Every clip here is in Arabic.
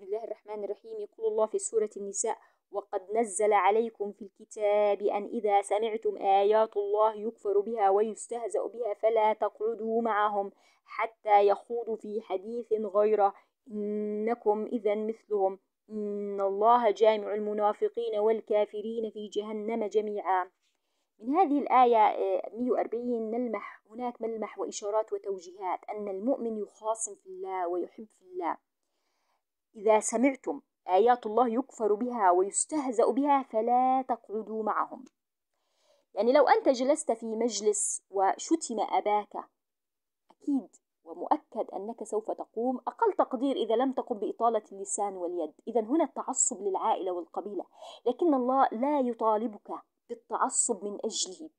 بسم الله الرحمن الرحيم يقول الله في سورة النساء وقد نزل عليكم في الكتاب أن إذا سمعتم آيات الله يكفر بها ويستهزأ بها فلا تقعدوا معهم حتى يخوضوا في حديث غيره إنكم إذا مثلهم إن الله جامع المنافقين والكافرين في جهنم جميعا من هذه الآية 140 آه، نلمح هناك ملمح وإشارات وتوجيهات أن المؤمن يخاصم في الله ويحب في الله إذا سمعتم آيات الله يكفر بها ويستهزأ بها فلا تقعدوا معهم يعني لو أنت جلست في مجلس وشتم أباك أكيد ومؤكد أنك سوف تقوم أقل تقدير إذا لم تقم بإطالة اللسان واليد إذا هنا التعصب للعائلة والقبيلة لكن الله لا يطالبك بالتعصب من أجله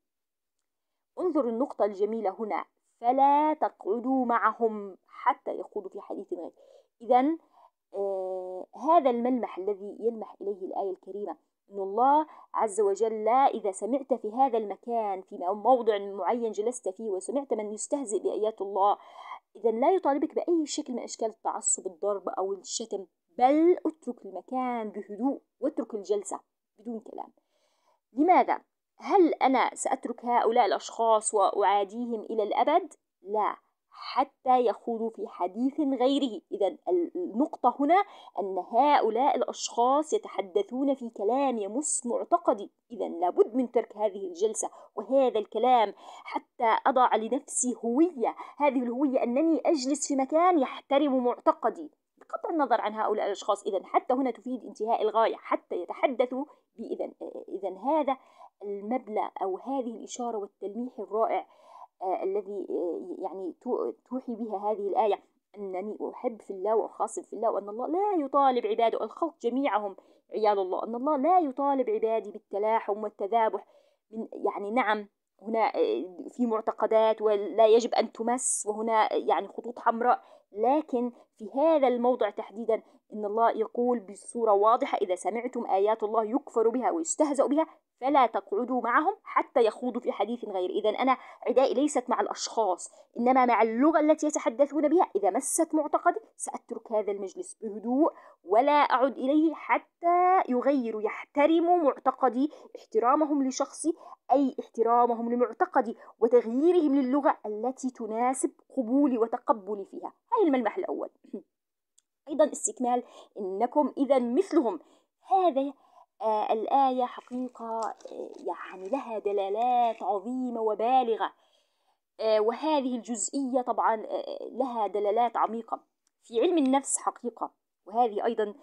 انظر النقطة الجميلة هنا فلا تقعدوا معهم حتى يخوضوا في حديث غير إذا هذا الملمح الذي يلمح إليه الآية الكريمة أن الله عز وجل إذا سمعت في هذا المكان في موضع معين جلست فيه وسمعت من يستهزئ بآيات الله إذا لا يطالبك بأي شكل من أشكال التعصب الضرب أو الشتم بل اترك المكان بهدوء واترك الجلسة بدون كلام لماذا؟ هل أنا سأترك هؤلاء الأشخاص وأعاديهم إلى الأبد؟ لا حتى يخوضوا في حديث غيره إذا النقطة النقطة هنا أن هؤلاء الأشخاص يتحدثون في كلام يمس معتقدي إذا لابد من ترك هذه الجلسة وهذا الكلام حتى أضع لنفسي هوية هذه الهوية أنني أجلس في مكان يحترم معتقدي بغض النظر عن هؤلاء الأشخاص إذا حتى هنا تفيد انتهاء الغاية حتى يتحدثوا إذا إذا هذا المبلغ أو هذه الإشارة والتلميح الرائع آه، الذي آه، يعني توحي بها هذه الآية أنني أحب في الله وأخاصم في الله وأن الله لا يطالب عباده الخلق جميعهم عيال الله أن الله لا يطالب عبادي بالتلاحم والتذابح من يعني نعم هنا آه، في معتقدات ولا يجب أن تمس وهنا يعني خطوط حمراء لكن في هذا الموضع تحديدا إن الله يقول بصورة واضحة إذا سمعتم آيات الله يكفر بها ويستهزأ بها فلا تقعدوا معهم حتى يخوضوا في حديث غير إذا أنا عدائي ليست مع الأشخاص إنما مع اللغة التي يتحدثون بها إذا مست معتقدي سأترك هذا المجلس بهدوء ولا أعد إليه حتى يغيروا يحترموا معتقدي احترامهم لشخصي أي احترامهم لمعتقدي وتغييرهم للغة التي تناسب قبولي وتقبلي فيها هاي الملمح الأول أيضا استكمال إنكم إذا مثلهم هذا آه، الآية حقيقة آه، يعني لها دلالات عظيمة وبالغة آه، وهذه الجزئية طبعا لها دلالات عميقة في علم النفس حقيقة وهذه أيضا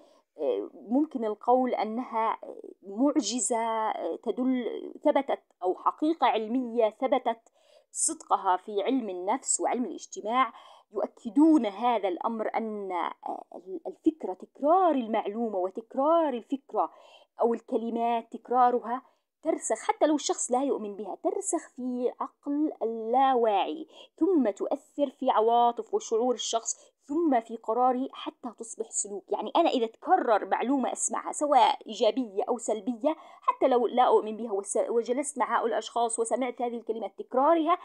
ممكن القول أنها معجزة تدل ثبتت أو حقيقة علمية ثبتت صدقها في علم النفس وعلم الاجتماع يؤكدون هذا الأمر أن آه، الفكرة تكرار المعلومة وتكرار الفكرة أو الكلمات تكرارها ترسخ حتى لو الشخص لا يؤمن بها ترسخ في عقل اللاواعي ثم تؤثر في عواطف وشعور الشخص ثم في قراري حتى تصبح سلوك يعني أنا إذا تكرر معلومة أسمعها سواء إيجابية أو سلبية حتى لو لا أؤمن بها وجلست مع هؤلاء الأشخاص وسمعت هذه الكلمة تكرارها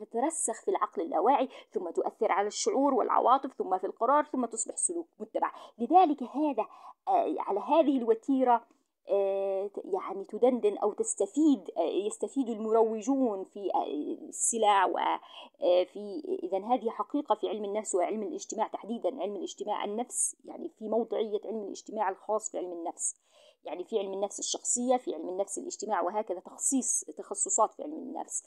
تترسخ في العقل اللاواعي ثم تؤثر على الشعور والعواطف ثم في القرار ثم تصبح سلوك متبع لذلك هذا آه، على هذه الوتيرة آه، يعني تدندن أو تستفيد آه، يستفيد المروجون في آه، السلع وفي إذا هذه حقيقة في علم النفس وعلم الاجتماع تحديدا علم الاجتماع النفس يعني في موضعية علم الاجتماع الخاص بعلم النفس يعني في علم النفس الشخصية في علم النفس الاجتماع وهكذا تخصيص تخصصات في علم النفس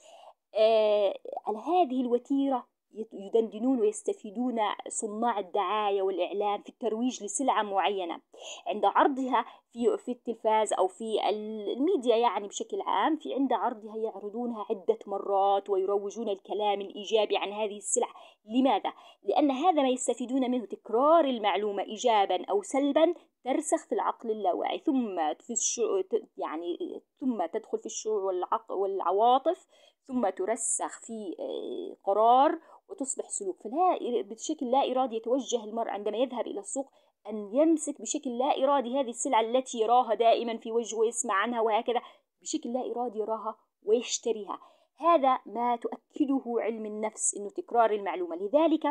على هذه الوتيرة يدندنون ويستفيدون صناع الدعاية والإعلام في الترويج لسلعة معينة عند عرضها في في التلفاز أو في الميديا يعني بشكل عام في عند عرضها يعرضونها عدة مرات ويروجون الكلام الإيجابي عن هذه السلعة لماذا؟ لأن هذا ما يستفيدون منه تكرار المعلومة إيجابا أو سلبا ترسخ في العقل اللاواعي ثم في الشعور يعني ثم تدخل في الشعور والعقل والعواطف ثم ترسخ في آه، قرار وتصبح سلوك فلا بشكل لا إرادي يتوجه المرء عندما يذهب إلى السوق أن يمسك بشكل لا إرادي هذه السلعة التي يراها دائما في وجهه ويسمع عنها وهكذا بشكل لا إرادي يراها ويشتريها هذا ما تؤكده علم النفس أنه تكرار المعلومة لذلك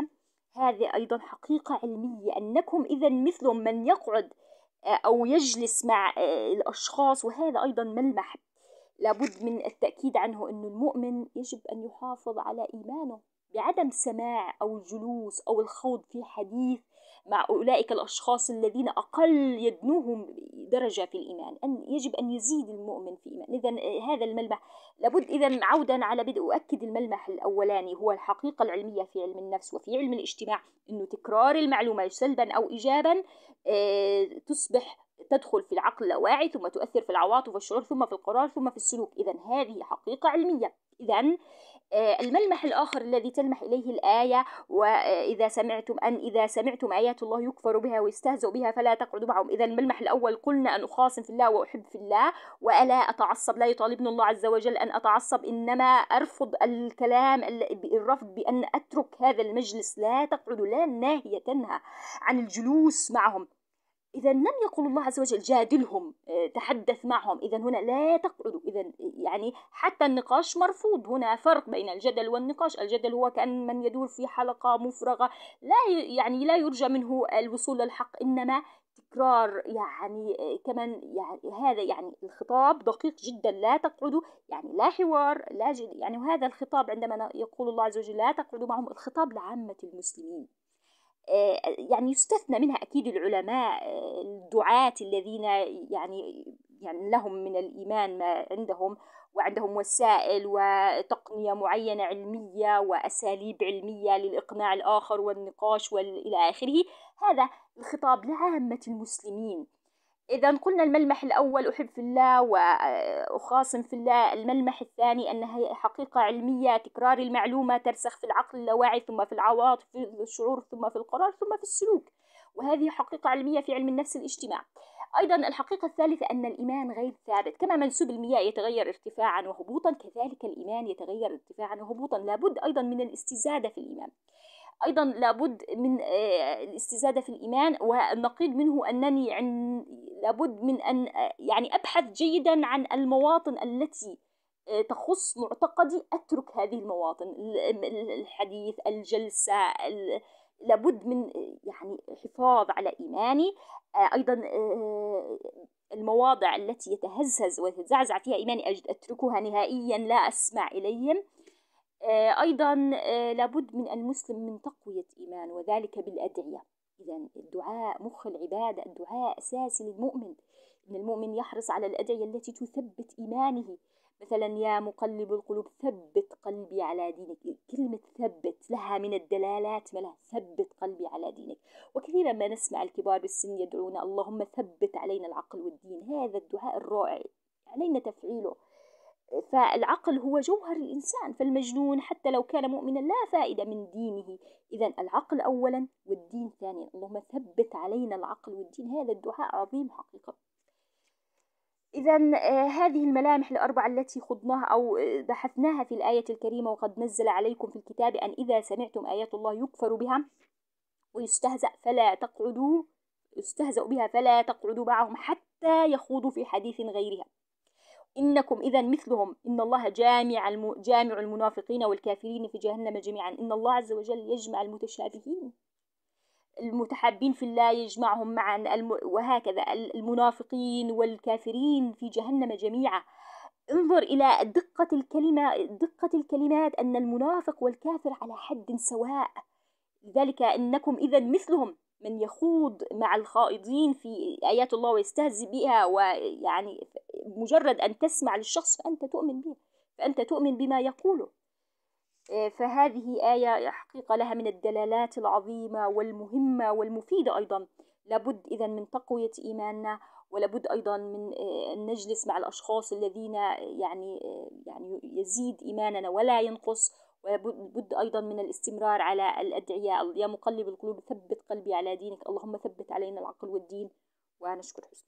هذه أيضا حقيقة علمية أنكم إذا مثل من يقعد آه، أو يجلس مع آه، الأشخاص وهذا أيضا ملمح لابد من التأكيد عنه أن المؤمن يجب أن يحافظ على إيمانه بعدم السماع أو الجلوس أو الخوض في حديث مع أولئك الأشخاص الذين أقل يدنوهم درجة في الإيمان أن يجب أن يزيد المؤمن في إيمان إذا آه، هذا الملمح لابد إذا عودا على بدء أؤكد الملمح الأولاني هو الحقيقة العلمية في علم النفس وفي علم الاجتماع أنه تكرار المعلومة سلبا أو إيجابا آه، تصبح تدخل في العقل اللاواعي ثم تؤثر في العواطف والشعور ثم في القرار ثم في السلوك إذا هذه حقيقة علمية إذا آه، الملمح الآخر الذي تلمح إليه الآية وإذا سمعتم أن إذا سمعتم آيات الله يكفر بها ويستهزأ بها فلا تقعدوا معهم إذا الملمح الأول قلنا أن أخاصم في الله وأحب في الله وألا أتعصب لا يطالبني الله عز وجل أن أتعصب إنما أرفض الكلام الرفض بأن أترك هذا المجلس لا تقعدوا لا ناهية تنهى عن الجلوس معهم إذا لم يقل الله عز وجل جادلهم آه، تحدث معهم إذا هنا لا تقعدوا إذا يعني حتى النقاش مرفوض هنا فرق بين الجدل والنقاش الجدل هو كأن من يدور في حلقة مفرغة لا يعني لا يرجى منه الوصول للحق إنما تكرار يعني آه، كمان يعني هذا يعني الخطاب دقيق جدا لا تقعدوا يعني لا حوار لا جد يعني وهذا الخطاب عندما يقول الله عز وجل لا تقعدوا معهم الخطاب لعامة المسلمين آه، يعني يستثنى منها أكيد العلماء آه، الدعاة الذين يعني يعني لهم من الإيمان ما عندهم وعندهم وسائل وتقنية معينة علمية وأساليب علمية للإقناع الآخر والنقاش وإلى آخره هذا الخطاب لعامة المسلمين إذا قلنا الملمح الأول أحب في الله وأخاصم آه، في الله الملمح الثاني أنها حقيقة علمية تكرار المعلومة ترسخ في العقل اللاواعي ثم في العواطف في الشعور ثم في القرار ثم في السلوك وهذه حقيقة علمية في علم النفس الاجتماع أيضا الحقيقة الثالثة أن الإيمان غير ثابت كما منسوب المياه يتغير ارتفاعا وهبوطا كذلك الإيمان يتغير ارتفاعا وهبوطا لابد أيضا من الاستزادة في الإيمان أيضا لابد من آه، الاستزادة في الإيمان والنقيض منه أنني عن لابد من أن آه، يعني أبحث جيدا عن المواطن التي آه، تخص معتقدي أترك هذه المواطن الحديث الجلسة لابد من يعني حفاظ على إيماني أيضا المواضع التي يتهزهز ويتزعزع فيها إيماني أجد أتركها نهائيا لا أسمع إليهم آه، أيضا آه، لابد من المسلم من تقوية إيمان وذلك بالأدعية إذا الدعاء مخ العبادة الدعاء أساسي للمؤمن إن المؤمن يحرص على الأدعية التي تثبت إيمانه مثلا يا مقلب القلوب ثبت قلبي على دينك كلمة ثبت لها من الدلالات ما لها ثبت قلبي على دينك وكثيرا ما نسمع الكبار بالسن يدعون اللهم ثبت علينا العقل والدين هذا الدعاء الرائع علينا تفعيله فالعقل هو جوهر الإنسان فالمجنون حتى لو كان مؤمنا لا فائدة من دينه إذا العقل أولا والدين ثانيا اللهم ثبت علينا العقل والدين هذا الدعاء عظيم حقيقة إذا آه، هذه الملامح الأربعة التي خضناها أو آه، بحثناها في الآية الكريمة وقد نزل عليكم في الكتاب أن إذا سمعتم آيات الله يكفر بها ويستهزأ فلا تقعدوا يستهزأ بها فلا تقعدوا معهم حتى يخوضوا في حديث غيرها إنكم إذا مثلهم إن الله جامع جامع المنافقين والكافرين في جهنم جميعا إن الله عز وجل يجمع المتشابهين المتحابين في الله يجمعهم معا الم... وهكذا المنافقين والكافرين في جهنم جميعا انظر إلى دقة الكلمة دقة الكلمات أن المنافق والكافر على حد سواء لذلك إنكم إذا مثلهم من يخوض مع الخائضين في آيات الله ويستهزئ بها ويعني مجرد أن تسمع للشخص فأنت تؤمن به فأنت تؤمن بما يقوله آه، فهذه آية حقيقة لها من الدلالات العظيمة والمهمة والمفيدة أيضا لابد إذا من تقوية إيماننا ولابد أيضا من أن آه، نجلس مع الأشخاص الذين آه، يعني يعني يزيد إيماننا ولا ينقص ولابد أيضا من الاستمرار على الأدعية يا مقلب القلوب ثبت قلبي على دينك اللهم ثبت علينا العقل والدين ونشكر حسن